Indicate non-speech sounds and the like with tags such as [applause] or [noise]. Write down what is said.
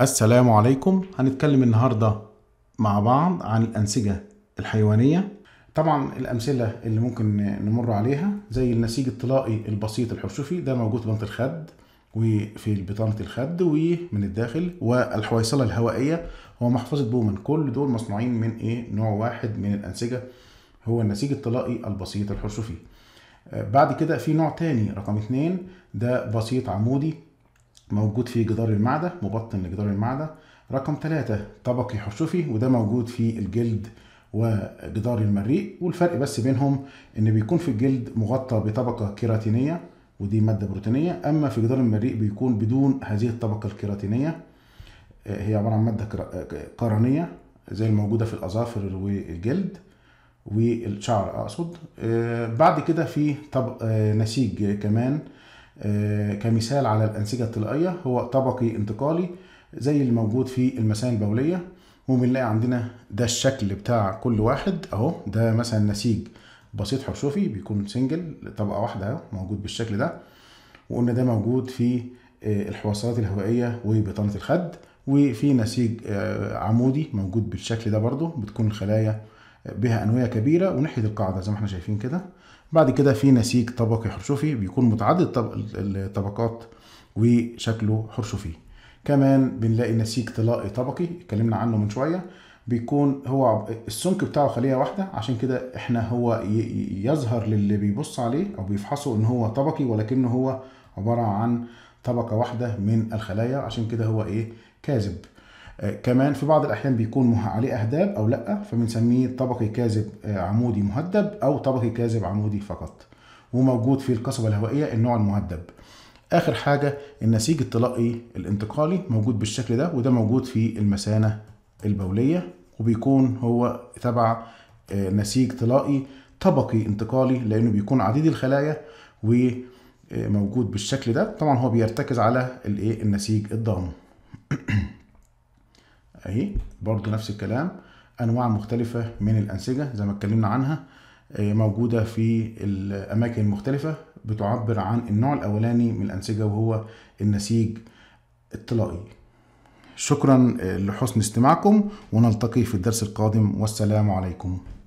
السلام عليكم هنتكلم النهاردة مع بعض عن الأنسجة الحيوانية طبعا الأمثلة اللي ممكن نمر عليها زي النسيج الطلائي البسيط الحرشفي ده موجود في بطنة الخد وفي بطانة الخد ومن الداخل والحويصلة الهوائية هو محفظة بومن كل دول مصنوعين من ايه نوع واحد من الأنسجة هو النسيج الطلائي البسيط الحرشفي بعد كده في نوع تاني رقم اتنين ده بسيط عمودي موجود في جدار المعدة مبطن لجدار المعدة رقم ثلاثة طبقي حشفي وده موجود في الجلد وجدار المريء والفرق بس بينهم ان بيكون في الجلد مغطى بطبقة كيراتينية ودي مادة بروتينية اما في جدار المريء بيكون بدون هذه الطبقة الكيراتينية آه، هي عبارة عن مادة آه، قرنية زي الموجودة في الأظافر والجلد والشعر أقصد آه، بعد كده في طبق نسيج كمان آه، كمثال على الأنسجة الطلائية هو طبقي انتقالي زي اللي موجود في المسام البولية وبنلاقي عندنا ده الشكل بتاع كل واحد اهو ده مثلا نسيج بسيط حرشوفي بيكون سنجل طبقة واحدة اهو موجود بالشكل ده وقلنا ده موجود في آه، الحواصلات الهوائية وبطانة الخد وفي نسيج آه، عمودي موجود بالشكل ده برضو بتكون الخلايا بها أنوية كبيرة وناحية القاعدة زي ما احنا شايفين كده بعد كده في نسيج طبقي حرشفي بيكون متعدد الطبقات وشكله حرشفي كمان بنلاقي نسيج طلائي طبقي اتكلمنا عنه من شوية بيكون هو السمك بتاعه خلية واحدة عشان كده احنا هو يظهر للي بيبص عليه أو بيفحصه إن هو طبقي ولكنه هو عبارة عن طبقة واحدة من الخلايا عشان كده هو إيه كاذب كمان في بعض الأحيان بيكون عليه أهداب أو لأ فبنسميه طبقي كاذب آه، عمودي مهدب أو طبقي كاذب عمودي فقط وموجود في القصبة الهوائية النوع المهدب آخر حاجة النسيج الطلائي الانتقالي موجود بالشكل ده وده موجود في المثانة البولية وبيكون هو تبع آه، نسيج طلائي طبقي انتقالي لأنه بيكون عديد الخلايا وموجود آه، بالشكل ده طبعا هو بيرتكز على إيه، النسيج الضام [clears throat] اهي برضو نفس الكلام انواع مختلفه من الانسجه زي ما اتكلمنا عنها آه، موجوده في الاماكن المختلفه بتعبر عن النوع الاولاني من الانسجه وهو النسيج الطلائي شكرا آه، لحسن استماعكم ونلتقي في الدرس القادم والسلام عليكم